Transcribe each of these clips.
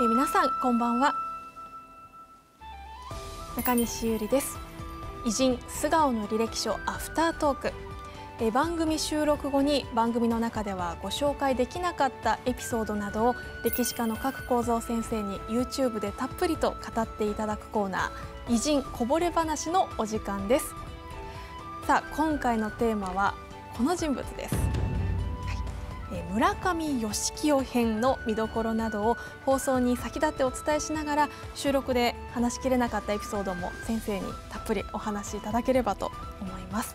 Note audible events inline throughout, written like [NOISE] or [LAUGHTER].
え皆さんこんばんは中西ゆりです偉人素顔の履歴書アフタートークえ番組収録後に番組の中ではご紹介できなかったエピソードなどを歴史家の各構造先生に YouTube でたっぷりと語っていただくコーナー偉人こぼれ話のお時間ですさあ今回のテーマはこの人物です村上義清編の見どころなどを放送に先立ってお伝えしながら収録で話しきれなかったエピソードも先生にたっぷりお話しいただければと思います。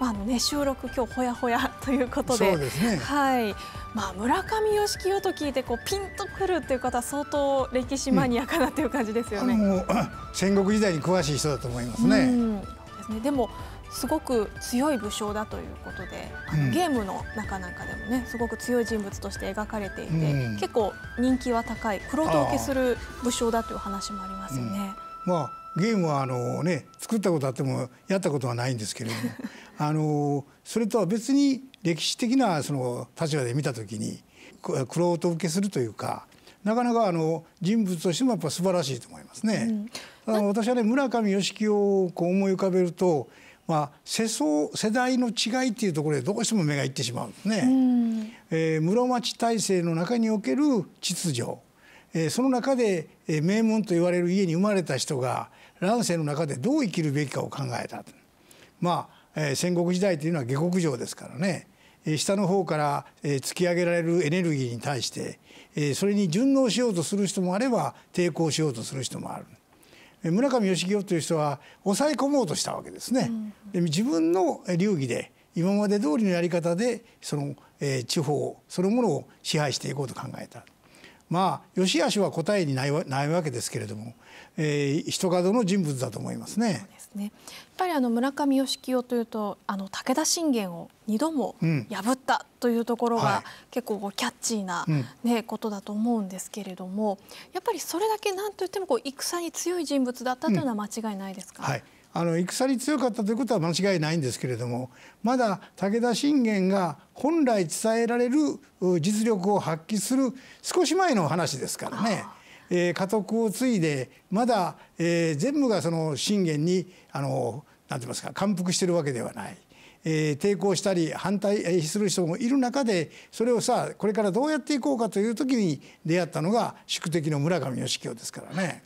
まああのね、収録今日ほやほやということで、ね、はいまあ、村上義清と聞いてこうピンとくるという方相当歴史マニアかなという感じですよね、うん、戦国時代に詳しい人だと思いますね。うん、ですねでもすごく強い武将だということで、あのゲームの中なんかでもねすごく強い人物として描かれていて、うん結構人気は高い黒人受けする武将だという話もありますよね。まあゲームはあのね作ったことあってもやったことはないんですけれども [LAUGHS] あのそれとは別に歴史的なその立場で見た時にくクロ受けするというかなかなかあの人物としてもやっぱ素晴らしいと思いますね。うんあの私はね村上義樹をこう思い浮かべるとまあ、世相世代の違いっていうところでどうしても目がいってしまうんですね。えー、室町体制の中における秩序、えー、その中で、えー、名門と言われる家に生まれた人が乱世の中でどう生きるべきかを考えたまあ、えー、戦国時代というのは下克上ですからね、えー、下の方から、えー、突き上げられるエネルギーに対して、えー、それに順応しようとする人もあれば抵抗しようとする人もある。村上義清という人は抑え込もうとしたわけですね。で自分の流儀で今まで通りのやり方でその、地方そのものを支配していこうと考えた。まあ、義しは答えにないわけですけれども、えー、人角の人物だと思いますね。そうですねぱりあの村上義清というとあの武田信玄を2度も破ったというところが結構キャッチーな、ねことだと思うんですけれどもやっぱりそれだけ何といってもこう戦に強い人物だったというのは間違いないですか、うん、はいあの戦に強かったということは間違いないんですけれどもまだ武田信玄が本来伝えられる実力を発揮する少し前の話ですからね。えー、家督を継いでまだ、えー、全部がその信玄にあのなんて言いますか感服してるわけではない。えー、抵抗したり反対する人もいる中でそれをさこれからどうやっていこうかという時に出会ったのが宿敵の村上義清ですからね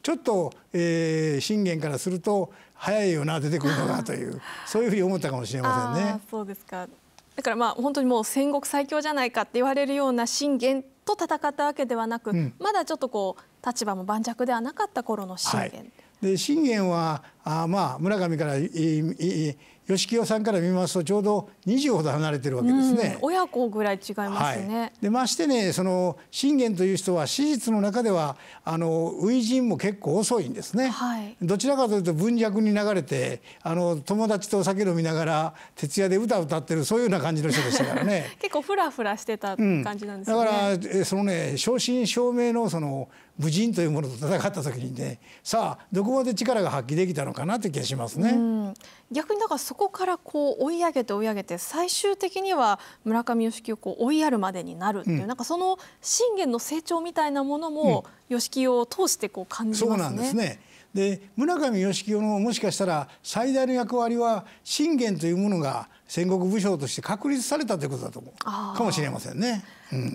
ちょっと、えー、信玄からすると早いよな出てくるのがという [LAUGHS] そういうふうに思ったかもしれませんね。そうですかだからまあ本当にもう戦国最強じゃないかって言われるような信玄と戦ったわけではなく、うん、まだちょっとこう立場も盤石ではなかった頃の信玄、はい、で信玄はあまあ村上からいいい吉清さんから見ますとちょうど20ほど離れてるわけですね。うん、親子ぐらい違いますね。はい、でましてねその信玄という人は史実の中ではあの初陣も結構遅いんですね。はい、どちらかというと文弱に流れてあの友達とお酒飲みながら徹夜で歌を歌ってるそういうような感じの人でしたからね。[LAUGHS] 結構フラフラしてた感じなんですね、うん。だからそのね正真正銘のその無人というものと戦った時にねさあどこまで力が発揮できたのかなって気がしますね、逆にだからそこからこう追い上げて追い上げて最終的には村上義樹をこう追いやるまでになるっていう、うん、なんかその信玄の成長みたいなものも義樹を通してこう感じますね。そうなんですねで村上義清のもしかしたら最大の役割は信玄というものが戦国武将として確立されたということだと思うかもしれませんね、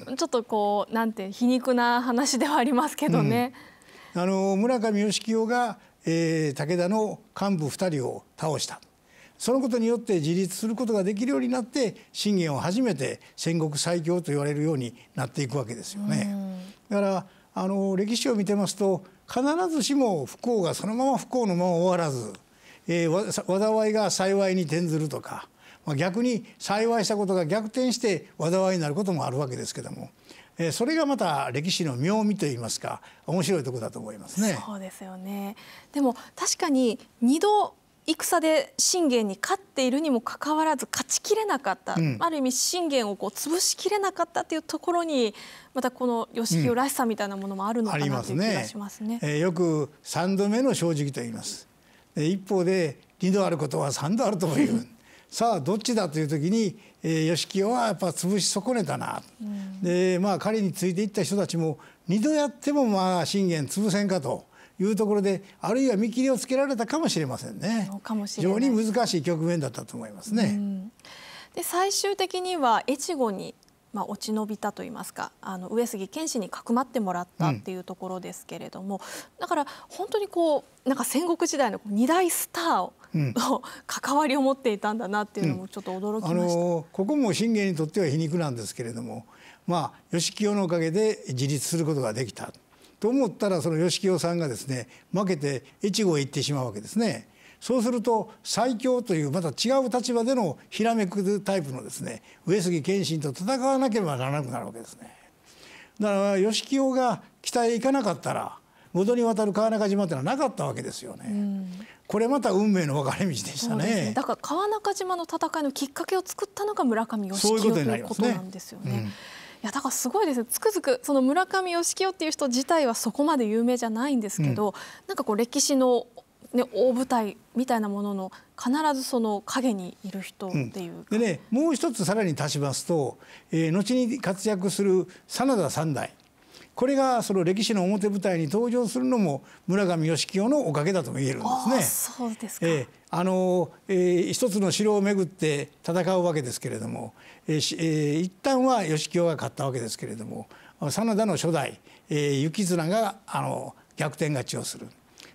うん、ちょっとこうなんて皮肉な話ではありますけどね。うん、あの村上義清が、えー、武田の幹部2人を倒したそのことによって自立することができるようになって信玄を初めて戦国最強と言われるようになっていくわけですよね。だからあの歴史を見てますと必ずしも不幸がそのまま不幸のまま終わらず、えー、災いが幸いに転ずるとか、まあ、逆に幸いしたことが逆転して災いになることもあるわけですけども。えー、それがまた歴史の妙味といいますか面白いところだと思いますね。そうですよねでも確かに2度戦で信玄に勝っているにもかかわらず勝ちきれなかった、うん、ある意味信玄をこう潰しきれなかったっていうところにまたこの義清らしさみたいなものもあるのかな、という気がしますね。すねえー、よく3度目の正直と言います一方で2度あることは3度あるとも言う [LAUGHS] さあどっちだという時に、えー、義清はやっぱ潰し損ねたな、うん、でまあ彼についていった人たちも2度やってもまあ信玄潰せんかと。いうところであるいは見切りをつけられたかもしれませんね。非常に難しい局面だったと思いますね。で最終的には越後にまあ、落ち延びたといいますかあの上杉謙信にかくまってもらったっていうところですけれども、うん、だから本当にこうなんか戦国時代の二大スターを、うん、の関わりを持っていたんだなっていうのもちょっと驚きました、うん、あのここも信玄にとっては皮肉なんですけれども、まあ、義清のおかげで自立することができた。と思ったらその吉清さんがですね負けて越後へ行ってしまうわけですね。そうすると最強というまた違う立場でのひらめくタイプのですね上杉謙信と戦わなければならなくなるわけですね。だから義清が北へ行かなかったら戻度にわる川中島というのはなかったわけですよね。うん、これまた運命の分かれ道でしたね、ね、だから川中島の戦いのきっかけを作ったのが村上義清ということなんですよね。いやだからすごいですつくづくその村上義清っていう人自体はそこまで有名じゃないんですけど、うん、なんかこう歴史の、ね、大舞台みたいなものの必ずその陰にいる人っていう、うん、でねもう一つさらに足しますと、えー、後に活躍する真田三代これがその歴史の表舞台に登場するのも村上義清のおかげだとも言えるんですね。そうですか、えーあのえー、一つの城をめぐって戦うわけですけれども、えーえー、一旦は義清が勝ったわけですけれども真田の初代、えー、雪綱があの逆転勝ちをする。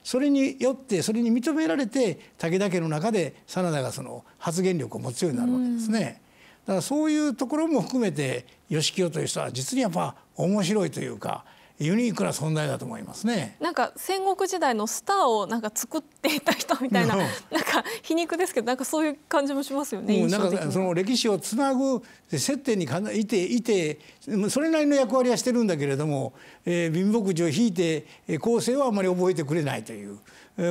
それによってそれに認められて武田家の中で真田がその発言力を持つようになるわけですね。だからそういうところも含めて義清という人は実にやっぱ面白いというかユニークな存在だと思いますねなんか戦国時代のスターをなんか作っていた人みたいな、なんか皮肉ですけどなんかそういう感じもしますよね。うん、なんかその歴史をつなぐ接点にかないていてそれなりの役割はしてるんだけれども、えー、貧乏くじを引いて構成はあまり覚えてくれないという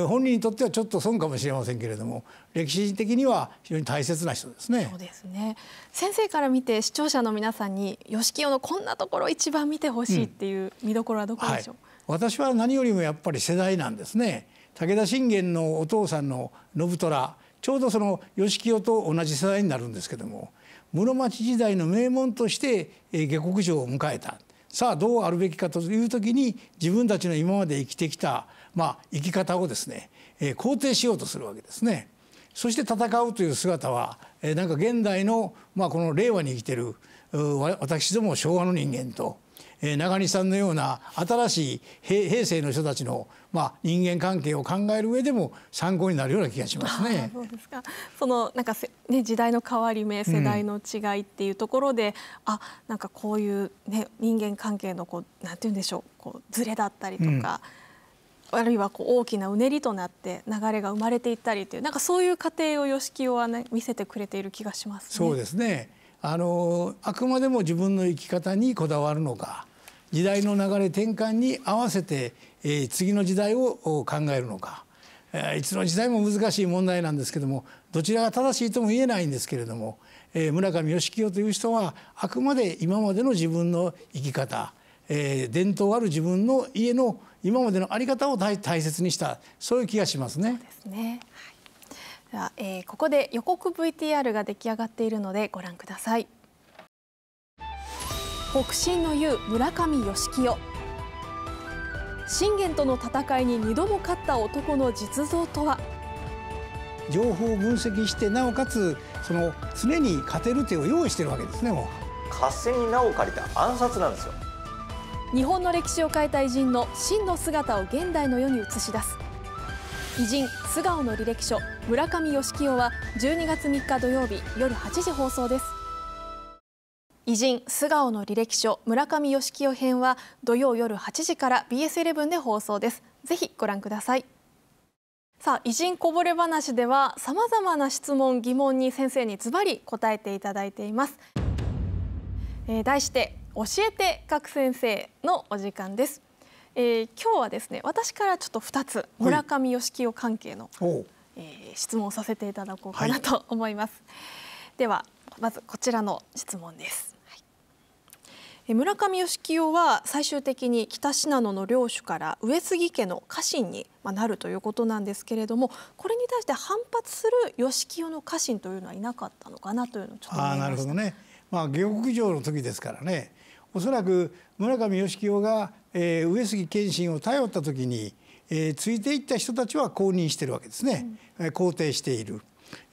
本人にとってはちょっと損かもしれませんけれども歴史的には非常に大切な人ですね。そうですね先生から見て視聴者の皆さんに吉清のこんなところ一番見てほしいっていう見どころはどこでしょう、うんはい、私は何よりもやっぱり世代なんですね。武田信玄のお父さんの信虎ちょうどその義清と同じ世代になるんですけども室町時代の名門として下克上を迎えたさあどうあるべきかという時に自分たちの今まで生きてきたまあ、生き方をですね、えー、肯定しようとするわけですね。そして戦うという姿は、えー、なんか現代の、まあ、この令和に生きてる私ども昭和の人間と、えー、中西さんのような新しい平成の人たちの、まあ、人間関係を考える上でも参考になるような気がしますね。そうですかそのなんかね、時代の変わり目世代の違いっていうところで、うん、あなんかこういう、ね、人間関係のこうなんて言うんでしょうこうずれだったりとか。うんあるいはこう大きなうねりとなって流れが生まれていったりというなんかそういう過程を吉木は、ね、見せてくれている気がします、ね、そうですねあのあくまでも自分の生き方にこだわるのか時代の流れ転換に合わせて、えー、次の時代を考えるのか、えー、いつの時代も難しい問題なんですけどもどちらが正しいとも言えないんですけれども、えー、村上義清という人はあくまで今までの自分の生き方えー、伝統ある自分の家の今までのあり方を大大切にしたそういう気がしますね。ですねはい、では、えー、ここで予告 VTR が出来上がっているのでご覧ください。北進の雄村上義清信玄との戦いに2度も勝った男の実像とは情報を分析してなおかつその常に勝てる手を用意してるわけですねもう合戦に名を借りた暗殺なんですよ日本の歴史を変えた偉人の真の姿を現代の世に映し出す偉人素顔の履歴書村上義清は12月3日土曜日夜8時放送です偉人素顔の履歴書村上義清編は土曜夜8時から BS11 で放送ですぜひご覧くださいさあ偉人こぼれ話ではさまざまな質問疑問に先生にズバリ答えていただいています、えー、題して教えて学先生のお時間です、えー、今日はですね私からちょっと2つ村上義清関係の、はい、えー、質問をさせていただこうかなと思います、はい、ではまずこちらの質問です、はい、村上義清は最終的に北信濃の領主から上杉家の家臣になるということなんですけれどもこれに対して反発する義清の家臣というのはいなかったのかなというのをちょっと思いましたあなるほどねまあ、下克上の時ですからねおそらく村上義清が、えー、上杉謙信を頼った時に、えー、ついていった人たちは公認してるわけですね、うん、肯定している、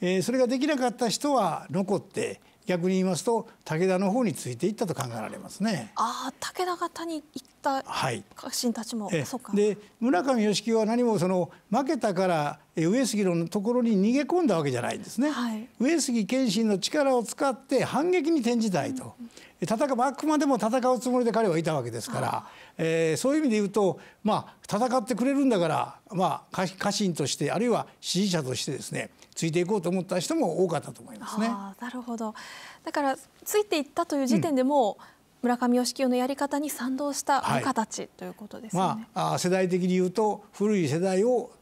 えー、それができなかった人は残って、逆に言いますと武田の方についていったと考えられますね。ああ武田方に行った家臣たちも、はい、で村上義清は何もその負けたから上杉のところに逃げ込んだわけじゃないんですね。はい、上杉謙信の力を使って反撃に転じたいと、うん、戦あくまでも戦うつもりで彼はいたわけですから、えー、そういう意味で言うと、まあ、戦ってくれるんだから、まあ、家臣としてあるいは支持者としてですねついていこうと思った人も多かったと思いますね。なるほどだからついていったという時点でも、うん村上義清のやり方に賛同した部下たち、はい、ということですね、まあ、世代的に言うと古い世代を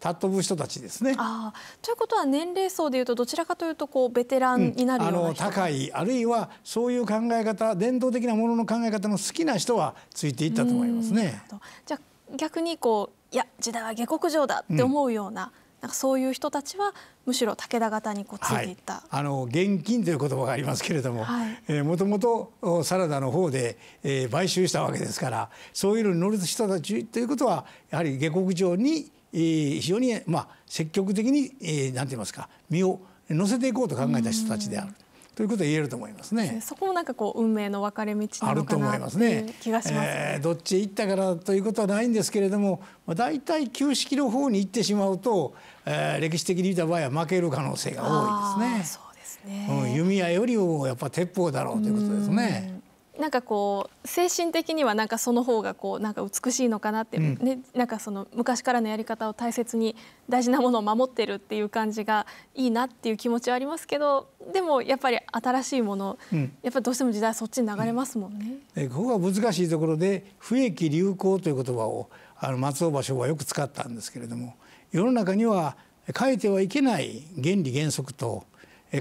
尊ぶ人たちですねということは年齢層でいうとどちらかというとこうベテランになるような、うん、あの高いあるいはそういう考え方伝統的なものの考え方の好きな人はついていったと思いますね。じゃあ逆にこういや時代は下克上だって思うような、うん、なんかそういう人たちはむしろ武田方にこうついていった、はい、あの現金という言葉がありますけれども、えもともとサラダの方で、えー、買収したわけですからそういうのに乗る人たちということはやはり下克上に非常に、まあ、積極的に何て言いますか身を乗せていこうと考えた人たちである。ということ言えると思いますね。そこもなんかこう運命の分かれ道あると思いますね。気がします、ねえー、どっちへ行ったからということはないんですけれども、まあだいたい旧式の方に行ってしまうと、えー、歴史的に見た場合は負ける可能性が多いですね。そうですね。うん、弓矢よりもやっぱ鉄砲だろうということですね。なんかこう精神的にはなんかその方がこうなんか美しいのかなって、うん、ねなんかその昔からのやり方を大切に大事なものを守ってるっていう感じがいいなっていう気持ちはありますけどでもやっぱり新しいもの、うん、やっぱりどうしても時代そっちに流れますもんね。うん、ここが難しいところで不益流行という言葉をあの松尾芭蕉はよく使ったんですけれども世の中には変えてはいけない原理原則と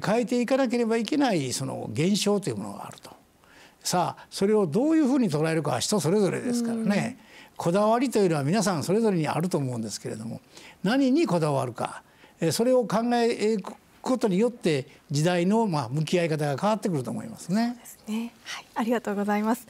変えていかなければいけないその現象というものがあると。さあそれをどういうふうに捉えるかは人それぞれですからね、うん、こだわりというのは皆さんそれぞれにあると思うんですけれども何にこだわるかそれを考えことによって時代のまあ向き合い方が変わってくると思いますね。すねはい、ありがとうございます。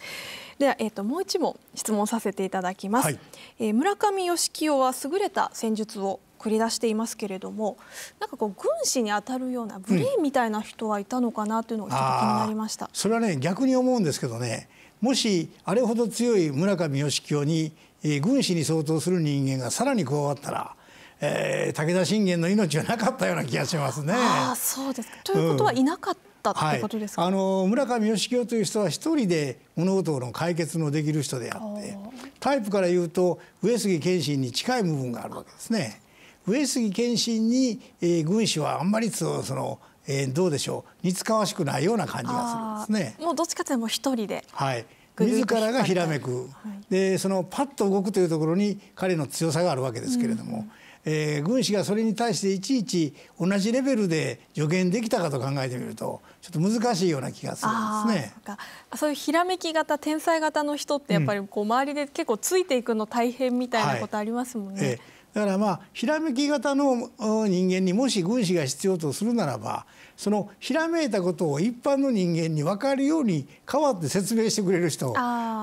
では、えーと、ともう一問質問させていただきます。はい、えー、村上義清は優れた戦術を繰り出していますけれどもなんかこう軍師に当たるようなブレーンみたいな人はいたのかなというのがちょっと気になりました、うん、それはね逆に思うんですけどねもしあれほど強い村上義清に、えー、軍師に相当する人間がさらに加わったらえー、武田信玄の命はなかったような気がしますね。あそうですということは、いなかったってことですか、はい、あの村上義清という人は一人で物事の解決のできる人であってタイプから言うと上杉謙信に近い部分があるわけですね。上杉謙信に、えー、軍師はあんまりその、えー、どうでしょう似つかわしくないような感じがするんですね。もうどっちかというと一人で、はい自らがひらめく、はい、でそのパッと動くというところに彼の強さがあるわけですけれども、うんえー、軍師がそれに対していちいち同じレベルで助言できたかと考えてみるとちょっと難しいような気がするんですね。そうそういうひらめき型天才型の人ってやっぱりこう周りで結構ついていくの大変みたいなことありますもんね。うんはいえーだからまあひらめき型の人間にもし軍師が必要とするならばそのひらめいたことを一般の人間に分かるように変わって説明してくれる人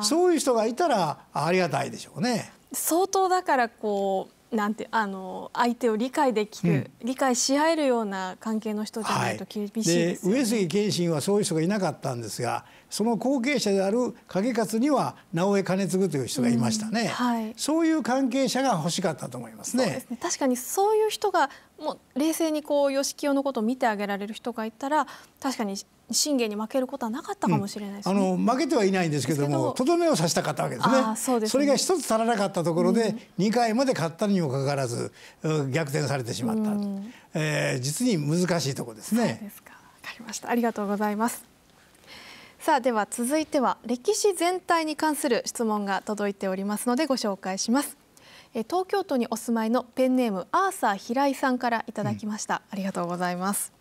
そういう人がいたらありがたいでしょうね。相当だからこうなんてあの相手を理解できる、うん、理解し合えるような関係の人じゃないと厳しいですね、ね、はい、上杉謙信はそういう人がいなかったんですがその後継者である景勝には直江兼次という人がいましたね、うんはい、そういう関係者が欲しかったと思いますね。すね確かにそういう人がもう冷静にこう義清のことを見てあげられる人がいたら確かに信玄に負けることはなかったかもしれない、ねうん、あの負けてはいないんですけどもとどめを刺したかったわけですねそですねそれが一つ足らなかったところで、うん、2回まで勝ったにもかかわらず逆転されてしまった、うん、えー、実に難しいところですね。そうですか分かりましたありがとうございますさあでは続いては歴史全体に関する質問が届いておりますのでご紹介します東京都にお住まいのペンネームアーサー平井さんからいただきました、うん、ありがとうございます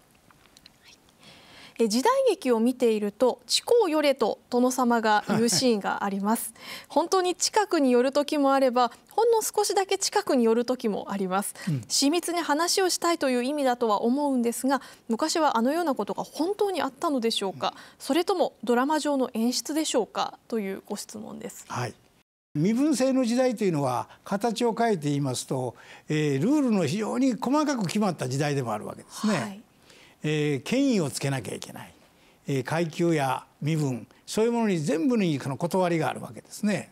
え時代劇を見ていると「地高よれ」と殿様が言うシーンがあります [LAUGHS] 本当に近くに寄る時もあればほんの少しだけ近くに寄る時もあります、うん、親密に話をしたいという意味だとは思うんですが昔はあのようなことが本当にあったのでしょうか、うん、それともドラマ上の演出でしょうかというご質問です、はい身分制の時代というのは形を変えて言いますと、えー、ルールの非常に細かく決まった時代でもあるわけですね。はい、えー、権威をつけなきゃいけない、えー、階級や身分そういうものに全部にこの断りがあるわけですね。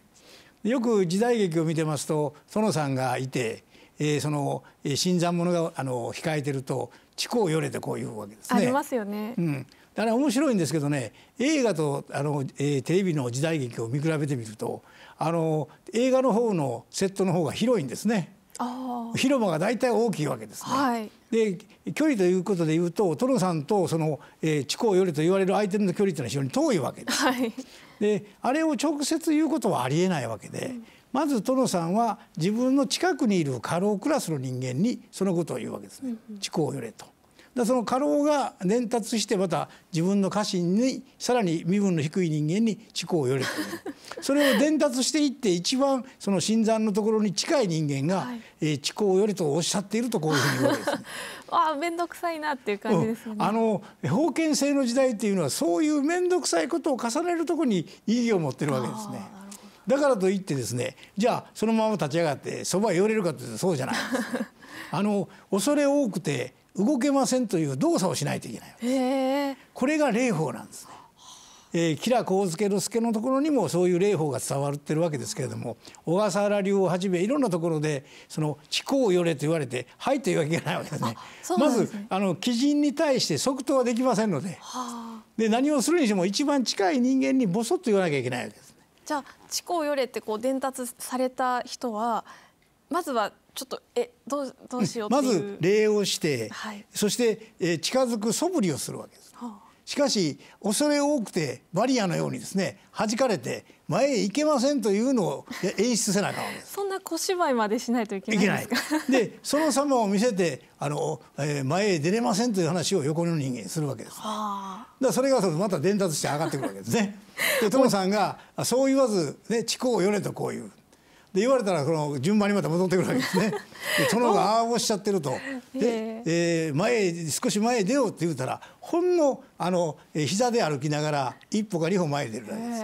よく時代劇を見てますと殿さんがいて、えー、その新参者があの控えてると地をよれてこういうわけですね。ありますよね。うん、だから面白いんですけどね映画とあの、えー、テレビの時代劇を見比べてみるとあの映画の方のセットの方が広いんですね。広場が大体大きいわけですね。はい、で距離ということでいうとトロさんとその、えー、地高よりと言われる相手の距離というのは非常に遠いわけです。はい、であれを直接言うことはありえないわけで、うん、まずトロさんは自分の近くにいる過労クラスの人間にそのことを言うわけですね、うんうん、地高よれと。だその過労が伝達してまた自分の家臣にさらに身分の低い人間に地行をよれとそれを伝達していって一番その新参のところに近い人間が、地い、をよれとおっしゃっているとこういうふうに言うわけですね。[LAUGHS] あ面倒くさいなっていう感じですね、うん、あの封建制の時代っていうのはそういう面倒くさいことを重ねるとこに意義を持ってるわけですね。だからといってですねじゃあそのまま立ち上がってそば寄れるかってそうじゃない [LAUGHS] あの恐れ多くて動けませんという動作をしないといけないこれが霊法なんですね。えー、吉良幸助之助のところにもそういう霊法が伝わってるわけですけれども小笠原流をはじめいろんなところでその「地をよれ」と言われて「はい」というわけないわけですね。すねまずあの鬼人に対して即答はできませんのでで何をするにしても一番近い人間にボソッと言わなきゃいけないわけですね。じゃあ「地をよれ」ってこう伝達された人はまずはちょっとえどうどうしようまず礼をして、はい、そして、え近づく素振りをするわけです。はあ、しかし恐れ多くてバリアのようにですね弾かれて前へ行けませんというのを演出せなあかんわけですそんな小芝居までしないといけないでその様を見せてあの、えー、前へ出れませんという話を横の人間にするわけです、ね、はあ、だそれがまた伝達して上がってくるわけですね。でトモさんがそう言わず、ね、地をよれとこういう。で言われたらこの順番にまた戻ってくるわけですね。[LAUGHS] で殿がああおっしゃってると。で、えー、前少し前へ出ようって言ったらほんのあのえ膝で歩きながら一歩か二歩前へ出るわけです。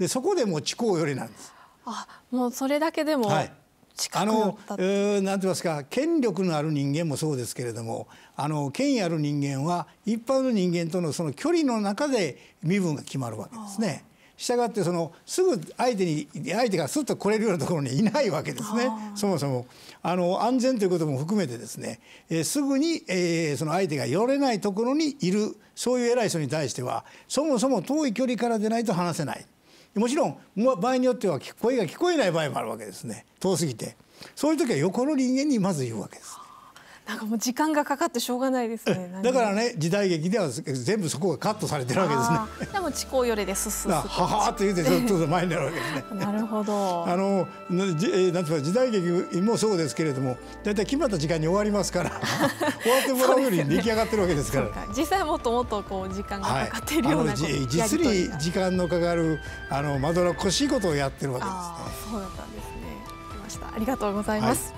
でそこでもう地高よりなんです。あもうそれだけでも、はいあの、えー、なんて言いますか権力のある人間もそうですけれどもあの権威ある人間は一般の人間とのその距離の中で身分が決まるわけですね。したがってそのすぐ相手に相手がすっと来れるようなところにいないわけですねそもそもあの安全ということも含めてですね、えー、すぐに、えー、その相手が寄れないところにいるそういう偉い人に対してはそもそも遠い距離から出ないと話せないもちろん場合によっては声が聞こえない場合もあるわけですね遠すぎてそういう時は横の人間にまず言うわけです。なんかもう時間がかかってしょうがないですね。だからね時代劇では全部そこがカットされてるわけですね。でも地高よれですすす。ははって言うてちょっと前になるわけですね。なるほど。あのなんてか時代劇もそうですけれども、だいたい決まった時間に終わりますから、[LAUGHS] 終わってもらうより、出来上がってるわけですから。ね、実際もっともっとこう時間がかかってるような、はい、実に時間のかかるあのまどろっこしいことをやってるわけですね。そうだったんですね。ありがとうございます。はい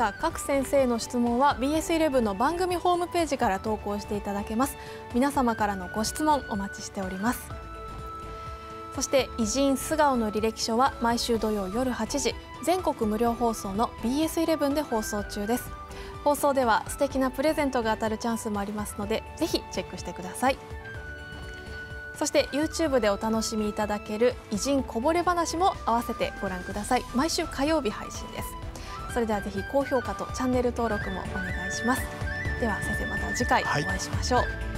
さ各先生の質問は BS11 の番組ホームページから投稿していただけます皆様からのご質問お待ちしておりますそして偉人素顔の履歴書は毎週土曜夜8時全国無料放送の BS11 で放送中です放送では素敵なプレゼントが当たるチャンスもありますのでぜひチェックしてくださいそして YouTube でお楽しみいただける偉人こぼれ話も合わせてご覧ください毎週火曜日配信ですそれではぜひ高評価とチャンネル登録もお願いしますでは先生また次回お会いしましょう、はい